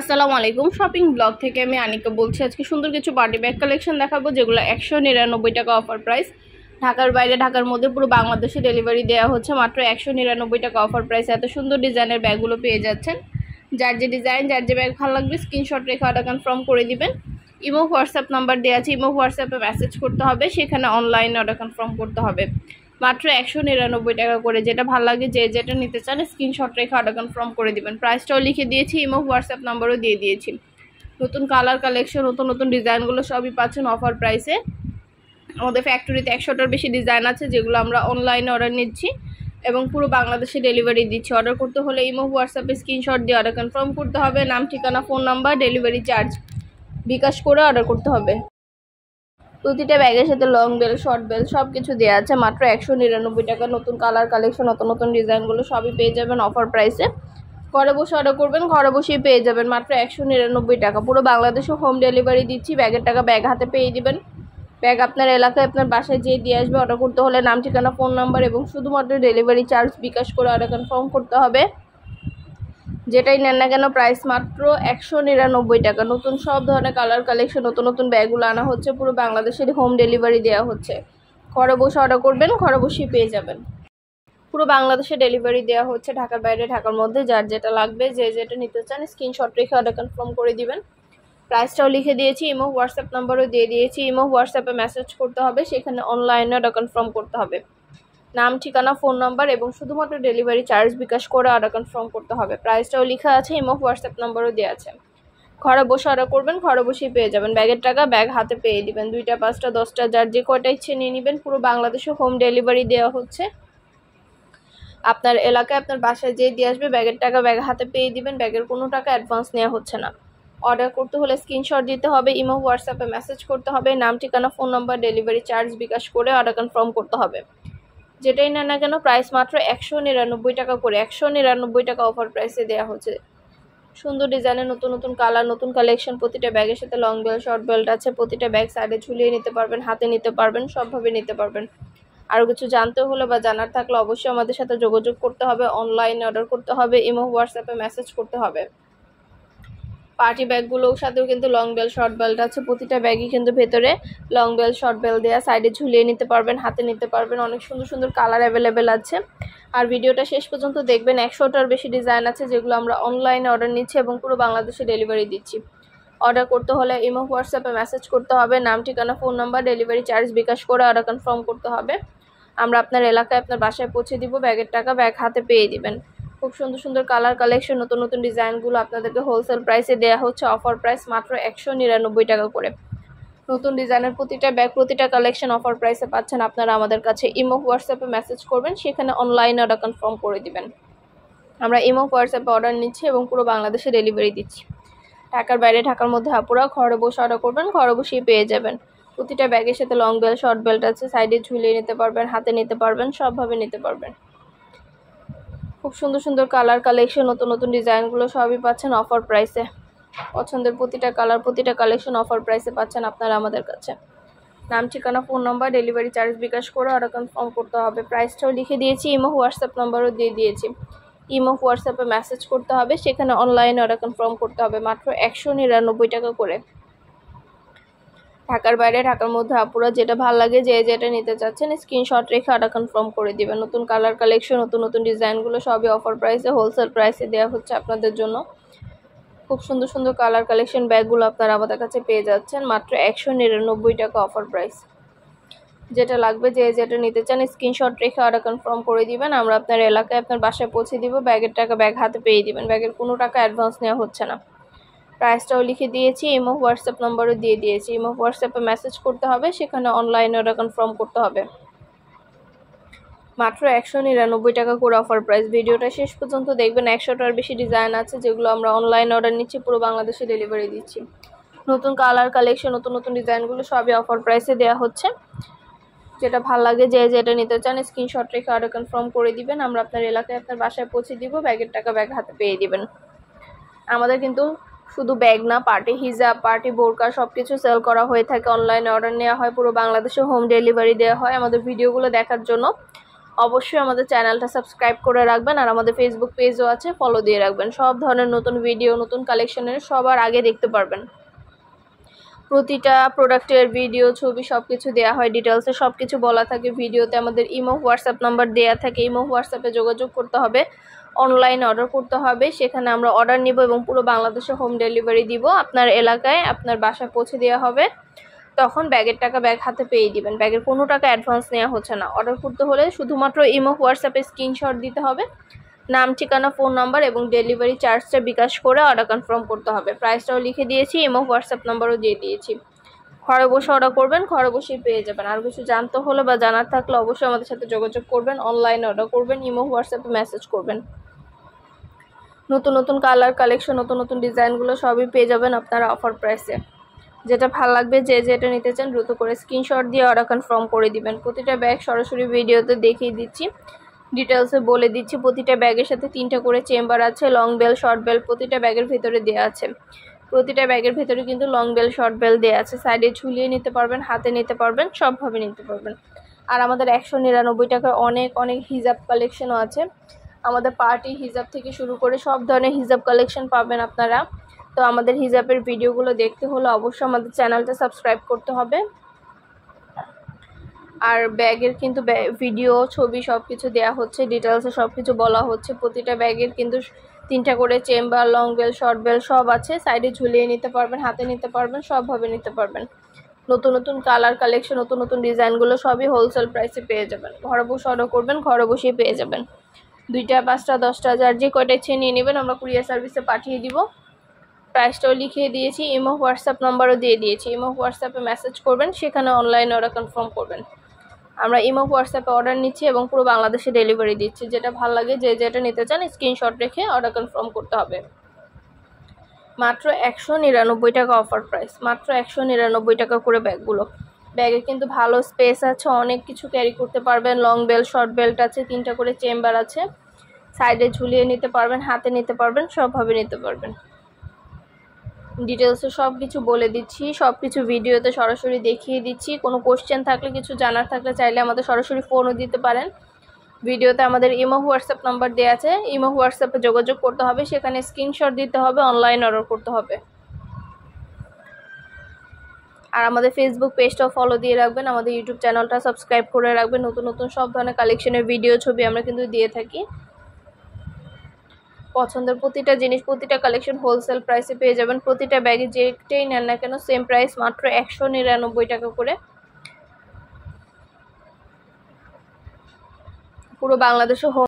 আসসালামু আলাইকুম shopping blog থেকে আমি আনিকা বলছি আজকে সুন্দর কিছু পার্টি ব্যাগ কালেকশন দেখাবো যেগুলো একশো নিরানব্বই টাকা অফার প্রাইস ঢাকার বাইরে ঢাকার মধ্যে পুরো বাংলাদেশে ডেলিভারি দেওয়া হচ্ছে মাত্র একশো নিরানব্বই টাকা অফার প্রাইস এত সুন্দর ডিজাইনের ব্যাগগুলো পেয়ে যাচ্ছেন যার যে ডিজাইন যার যে ব্যাগ ভালো লাগবে স্ক্রিনশট রেখে অর্ডার কনফার্ম করে দিবেন ইমো হোয়াটসঅ্যাপ নাম্বার দেওয়া আছে ইমো হোয়াটসঅ্যাপে মেসেজ করতে হবে সেখানে অনলাইনে অর্ডার কনফার্ম করতে হবে মাত্র একশো নিরানব্বই টাকা করে যেটা ভালো লাগে যে যেটা নিতে চান স্ক্রিনশট রেখে অর্ডার কনফার্ম করে দেবেন প্রাইসটাও লিখে দিয়েছি ইমো হোয়াটসঅ্যাপ নাম্বারও দিয়ে দিয়েছি নতুন কালার কালেকশন নতুন নতুন ডিজাইনগুলো সবই পাচ্ছেন অফার প্রাইসে আমাদের ফ্যাক্টরিতে একশোটার বেশি ডিজাইন আছে যেগুলো আমরা অনলাইনে অর্ডার নিচ্ছি এবং পুরো বাংলাদেশে ডেলিভারি দিচ্ছি অর্ডার করতে হলে ইমো হোয়াটসঅ্যাপে স্ক্রিনশট দিয়ে অর্ডার কনফার্ম করতে হবে নাম ঠিকানা phone number delivery charge bKash করে অর্ডার করতে হবে প্রতিটা ব্যাগের সাথে লং বেল শর্ট বেল সব কিছু দেওয়া আছে মাত্র একশো নিরানব্বই টাকা নতুন কালার কালেকশন নতুন নতুন ডিজাইনগুলো সবই পেয়ে যাবেন অফার প্রাইসে ঘরে বসে অর্ডার করবেন ঘরে বসেই পেয়ে যাবেন মাত্র একশো নিরানব্বই টাকা পুরো বাংলাদেশে হোম ডেলিভারি দিচ্ছি ব্যাগের টাকা ব্যাগ হাতে পেয়ে দিবেন ব্যাগ আপনার এলাকায় আপনার বাসায় যেয়ে দিয়ে আসবে অর্ডার করতে হলে নাম ঠিকানা ফোন নাম্বার এবং শুধুমাত্র ডেলিভারি চার্জ বিকাশ করে অর্ডার কনফার্ম করতে হবে যেটাই নেন না কেন প্রাইস মাত্র একশো নিরানব্বই টাকা নতুন সব ধরনের কালার কালেকশন নতুন নতুন ব্যাগগুলো আনা হচ্ছে পুরো বাংলাদেশের হোম ডেলিভারি দেওয়া হচ্ছে ঘরে বসে অর্ডার করবেন ঘরে বসেই পেয়ে যাবেন পুরো বাংলাদেশে ডেলিভারি দেওয়া হচ্ছে ঢাকার বাইরে ঢাকার মধ্যে যার যেটা লাগবে যে যেটা নিতে চান স্ক্রিনশট রেখে অর্ডার কনফার্ম করে দিবেন প্রাইসটাও লিখে দিয়েছি ইমো হোয়াটসঅ্যাপ নাম্বারও দিয়ে দিয়েছি ইমো হোয়াটসঅ্যাপে মেসেজ করতে হবে সেখানে অনলাইনে অর্ডার কনফার্ম করতে হবে নাম ঠিকানা ফোন নাম্বার এবং শুধুমাত্র ডেলিভারি চার্জ বিকাশ করে অর্ডার কনফার্ম করতে হবে প্রাইসটাও লেখা আছে ইমো হোয়াটসঅ্যাপ নম্বরও দেওয়া আছে ঘরে বসে অর্ডার করবেন ঘরে বসেই পেয়ে যাবেন ব্যাগের টাকা ব্যাগ হাতে পেয়ে দিবেন দুইটা পাঁচটা দশটা যার যে কয়টা ইচ্ছে নিয়ে নেবেন পুরো বাংলাদেশে হোম ডেলিভারি দেওয়া হচ্ছে আপনার এলাকায় আপনার বাসায় যেয়ে দিয়ে আসবে ব্যাগের টাকা ব্যাগ হাতে পেয়ে দিবেন ব্যাগের কোনো টাকা অ্যাডভান্স নেওয়া হচ্ছে না অর্ডার করতে হলে স্ক্রিনশট দিতে হবে ইমো হোয়াটসঅ্যাপে মেসেজ করতে হবে নাম ঠিকানা phone number delivery charge bKash করে অর্ডার কনফার্ম করতে হবে যেটাই না না কেন প্রাইস মাত্র একশো নিরানব্বই টাকা করে একশো নিরানব্বই টাকা অফার প্রাইসে দেওয়া হচ্ছে সুন্দর ডিজাইনে নতুন নতুন কালার নতুন কালেকশন প্রতিটা ব্যাগের সাথে লং বেল্ট শর্ট বেল্ট আছে প্রতিটা ব্যাগ সাইডে ঝুলিয়ে নিতে পারবেন হাতে নিতে পারবেন সবভাবে নিতে পারবেন আরও কিছু জানতে হলে বা জানার থাকলে অবশ্যই আমাদের সাথে যোগাযোগ করতে হবে অনলাইনে অর্ডার করতে হবে ইমো হোয়াটসঅ্যাপে মেসেজ করতে হবে পার্টি ব্যাগগুলোর সাথেও কিন্তু লং বেল শর্ট বেল্ট আছে প্রতিটা ব্যাগই কিন্তু ভেতরে লং বেল শর্ট বেল দেওয়া সাইডে ঝুলিয়ে নিতে পারবেন হাতে নিতে পারবেন অনেক সুন্দর সুন্দর কালার অ্যাভেলেবেল আছে আর ভিডিওটা শেষ পর্যন্ত দেখবেন একশোটার বেশি ডিজাইন আছে যেগুলো আমরা অনলাইনে অর্ডার নিচ্ছি এবং পুরো বাংলাদেশে ডেলিভারি দিচ্ছি অর্ডার করতে হলে ইমো হোয়াটসঅ্যাপে মেসেজ করতে হবে নাম ঠিকানা phone number delivery charge bKash করে অর্ডার কনফার্ম করতে হবে আমরা আপনার এলাকায় আপনার বাসায় পৌঁছে দিব ব্যাগের টাকা ব্যাগ হাতে পেয়ে দিবেন খুব সুন্দর সুন্দর কালার কালেকশন নতুন নতুন ডিজাইনগুলো আপনাদেরকে হোলসেল প্রাইসে দেওয়া হচ্ছে অফার প্রাইস মাত্র একশো নিরানব্বই টাকা করে নতুন ডিজাইনের প্রতিটা ব্যাগ প্রতিটা কালেকশন অফার প্রাইসে পাচ্ছেন আপনারা আমাদের কাছে ইমো হোয়াটসঅ্যাপে মেসেজ করবেন সেখানে অনলাইনে অর্ডার কনফার্ম করে দিবেন আমরা ইমো হোয়াটসঅ্যাপে অর্ডার নিচ্ছি এবং পুরো বাংলাদেশে ডেলিভারি দিচ্ছি ঢাকার বাইরে ঢাকার মধ্যে আপুরা ঘরে বসে অর্ডার করবেন ঘরে বসেই পেয়ে যাবেন প্রতিটা ব্যাগের সাথে লং বেল্ট শর্ট বেল্ট আছে সাইডে ঝুলিয়ে নিতে পারবেন হাতে নিতে পারবেন সবভাবে নিতে পারবেন খুব সুন্দর সুন্দর কালার কালেকশন নতুন নতুন ডিজাইনগুলো সবই পাচ্ছেন অফার প্রাইসে পছন্দের প্রতিটা কালার প্রতিটা কালেকশন অফার প্রাইসে পাচ্ছেন আপনারা আমাদের কাছে নাম ঠিকানা phone number delivery charge bKash করে আরও কনফার্ম করতে হবে প্রাইসটাও লিখে দিয়েছি ইমো হোয়াটসঅ্যাপ নাম্বারও দিয়ে দিয়েছি ইমো হোয়াটসঅ্যাপে মেসেজ করতে হবে সেখানে অনলাইনে অর্ডার কনফার্ম করতে হবে মাত্র একশো নিরানব্বই টাকা করে ঢাকার বাইরে ঢাকার মধ্যে আপুরা যেটা ভাল লাগে যে যেটা নিতে চাচ্ছেন স্ক্রিনশট রেখে অর্ডার কনফার্ম করে দিবেন নতুন কালার কালেকশন নতুন নতুন ডিজাইনগুলো সবই অফার প্রাইসে হোলসেল প্রাইসে দেওয়া হচ্ছে আপনাদের জন্য খুব সুন্দর সুন্দর কালার কালেকশন ব্যাগগুলো আপনারা আমাদের কাছে পেয়ে যাচ্ছেন মাত্র একশো নিরানব্বই টাকা অফার প্রাইস যেটা লাগবে যে যেটা নিতে চান স্ক্রিনশট রেখে অর্ডার কনফার্ম করে দিবেন আমরা আপনার এলাকায় আপনার বাসায় পৌঁছে দিব ব্যাগের টাকা ব্যাগ হাতে পেয়ে দিবেন ব্যাগের কোনো টাকা অ্যাডভান্স নেওয়া হচ্ছে না প্রাইসটাও লিখে দিয়েছি ইমো হোয়াটসঅ্যাপ নম্বরও দিয়ে দিয়েছি ইমো হোয়াটসঅ্যাপে মেসেজ করতে হবে সেখানে অনলাইনে ওরা কনফার্ম করতে হবে মাত্র একশো নিরানব্বই টাকা করে অফার প্রাইস ভিডিওটা শেষ পর্যন্ত দেখবেন একশোটার বেশি ডিজাইন আছে যেগুলো আমরা অনলাইন অর্ডার নিচ্ছি পুরো বাংলাদেশে ডেলিভারি দিচ্ছি নতুন কালার কালেকশন নতুন নতুন ডিজাইনগুলো সবই অফার প্রাইসে দেওয়া হচ্ছে যেটা ভাল লাগে যে যেটা নিতে চান স্ক্রিনশট রেখে অর্ডার কনফার্ম করে দিবেন আমরা আপনার এলাকায় আপনার বাসায় পৌঁছে দিব ব্যাগের টাকা ব্যাগ হাতে পেয়ে দিবেন আমাদের কিন্তু শুধু ব্যাগ না পার্টি হিজাব পার্টি বোরকা সব কিছু সেল করা হয়ে থাকে অনলাইনে অর্ডার নেওয়া হয় পুরো বাংলাদেশে হোম ডেলিভারি দেওয়া হয় আমাদের ভিডিওগুলো দেখার জন্য অবশ্যই আমাদের চ্যানেলটা সাবস্ক্রাইব করে রাখবেন আর আমাদের ফেসবুক পেজও আছে ফলো দিয়ে রাখবেন সব ধরনের নতুন ভিডিও নতুন কালেকশনের সবার আগে দেখতে পারবেন প্রতিটা প্রোডাক্টের ভিডিও ছবি সব কিছু দেওয়া হয় ডিটেলসে সব কিছু বলা থাকে ভিডিওতে আমাদের ইমো হোয়াটসঅ্যাপ নাম্বার দেওয়া থাকে ইমো হোয়াটসঅ্যাপে যোগাযোগ করতে হবে অনলাইন অর্ডার করতে হবে সেখানে আমরা অর্ডার নিব এবং পুরো বাংলাদেশে হোম ডেলিভারি দিব আপনার এলাকায় আপনার বাসায় পৌঁছে দেওয়া হবে তখন ব্যাগের টাকা ব্যাগ হাতে পেয়ে দিবেন ব্যাগের কোনো টাকা অ্যাডভান্স নেওয়া হচ্ছে না অর্ডার করতে হলে শুধুমাত্র ইমো হোয়াটসঅ্যাপে স্ক্রিনশট দিতে হবে নাম ঠিকানা ফোন নাম্বার এবং ডেলিভারি চার্জটা বিকাশ করে অর্ডার কনফার্ম করতে হবে প্রাইসটাও লিখে দিয়েছি ইমো হোয়াটসঅ্যাপ নাম্বারও দিয়ে দিয়েছি ঘরে বসে অর্ডার করবেন ঘরে বসেই পেয়ে যাবেন আর কিছু জানতে হলে বা জানার থাকলে অবশ্যই আমাদের সাথে যোগাযোগ করবেন অনলাইনে অর্ডার করবেন ইমো হোয়াটসঅ্যাপে মেসেজ করবেন নতুন নতুন কালার কালেকশন নতুন নতুন ডিজাইনগুলো সবই পেয়ে যাবেন আপনারা অফার প্রাইসে যেটা ভাল লাগবে যে যেটা নিতে চান দ্রুত করে স্ক্রিনশট দিয়ে অর্ডার কনফার্ম করে দিবেন প্রতিটা ব্যাগ সরাসরি ভিডিওতে দেখিয়ে দিচ্ছি ডিটেলসে বলে দিচ্ছি প্রতিটা ব্যাগের সাথে তিনটা করে চেম্বার আছে লং বেল শর্ট বেল প্রতিটা ব্যাগের ভিতরে দেওয়া আছে প্রতিটা ব্যাগের ভিতরে কিন্তু লং বেল শর্ট বেল দেওয়া আছে সাইডে ঝুলিয়ে নিতে পারবেন হাতে নিতে পারবেন সবভাবে নিতে পারবেন আর আমাদের একশো নিরানব্বই টাকার অনেক অনেক হিজাব কালেকশনও আছে আমাদের পার্টি হিজাব থেকে শুরু করে সব ধরনের হিজাব কালেকশন পাবেন আপনারা তো আমাদের হিজাবের ভিডিওগুলো দেখতে হলে অবশ্যই আমাদের চ্যানেলটা সাবস্ক্রাইব করতে হবে আর ব্যাগের কিন্তু ভিডিও ছবি সব কিছু দেওয়া হচ্ছে ডিটেলসে সব কিছু বলা হচ্ছে প্রতিটা ব্যাগের কিন্তু তিনটা করে chamber long belt short belt সব আছে সাইডে ঝুলিয়ে নিতে পারবেন হাতে নিতে পারবেন সবভাবে নিতে পারবেন নতুন নতুন কালার কালেকশন নতুন নতুন ডিজাইনগুলো সবই হোলসেল প্রাইসে পেয়ে যাবেন ঘরে বসে অর্ডার করবেন ঘরে বসেই পেয়ে যাবেন দুইটা পাঁচটা দশটা যার যে কয়টা ইচ্ছে নিয়ে নেবেন আমরা কুরিয়ার সার্ভিসে পাঠিয়ে দিব প্রাইসটাও লিখিয়ে দিয়েছি ইমো হোয়াটসঅ্যাপ নাম্বারও দিয়ে দিয়েছি ইমো হোয়াটসঅ্যাপে মেসেজ করবেন সেখানে অনলাইনে ওরা কনফার্ম করবেন আমরা ইমো হোয়াটসঅ্যাপে অর্ডার নিচ্ছি এবং পুরো বাংলাদেশে ডেলিভারি দিচ্ছি যেটা ভাল লাগে যে যেটা নিতে চান স্ক্রিনশট রেখে অর্ডার কনফার্ম করতে হবে মাত্র একশো নিরানব্বই টাকা অফার প্রাইস মাত্র একশো নিরানব্বই টাকা করে ব্যাগগুলো ব্যাগে কিন্তু ভালো স্পেস আছে অনেক কিছু ক্যারি করতে পারবেন লং বেল্ট শর্ট বেল্ট আছে তিনটা করে চেম্বার আছে সাইডে ঝুলিয়ে নিতে পারবেন হাতে নিতে পারবেন সবভাবে নিতে পারবেন ডিটেলসে সব কিছু বলে দিচ্ছি সব কিছু ভিডিওতে সরাসরি দেখিয়ে দিচ্ছি কোনো কোশ্চেন থাকলে কিছু জানার থাকলে চাইলে আমাদের সরাসরি ফোনও দিতে পারেন ভিডিওতে আমাদের ইমো হোয়াটসঅ্যাপ নাম্বার দেওয়া আছে ইমো হোয়াটসঅ্যাপে যোগাযোগ করতে হবে সেখানে স্ক্রিনশট দিতে হবে অনলাইন অর্ডার করতে হবে আর আমাদের ফেসবুক পেজটাও ফলো দিয়ে রাখবেন আমাদের ইউটিউব চ্যানেলটা সাবস্ক্রাইব করে রাখবেন নতুন নতুন সব ধরনের কালেকশনের ভিডিও ছবি আমরা কিন্তু দিয়ে থাকি পছন্দের প্রতিটা জিনিস প্রতিটা কালেকশন হোলসেল প্রাইসে পেয়ে যাবেন প্রতিটা ব্যাগে যেটাই নেন না কেন সেম প্রাইস মাত্র একশো নিরানব্বই টাকা করে পুরো বাংলাদেশে হোম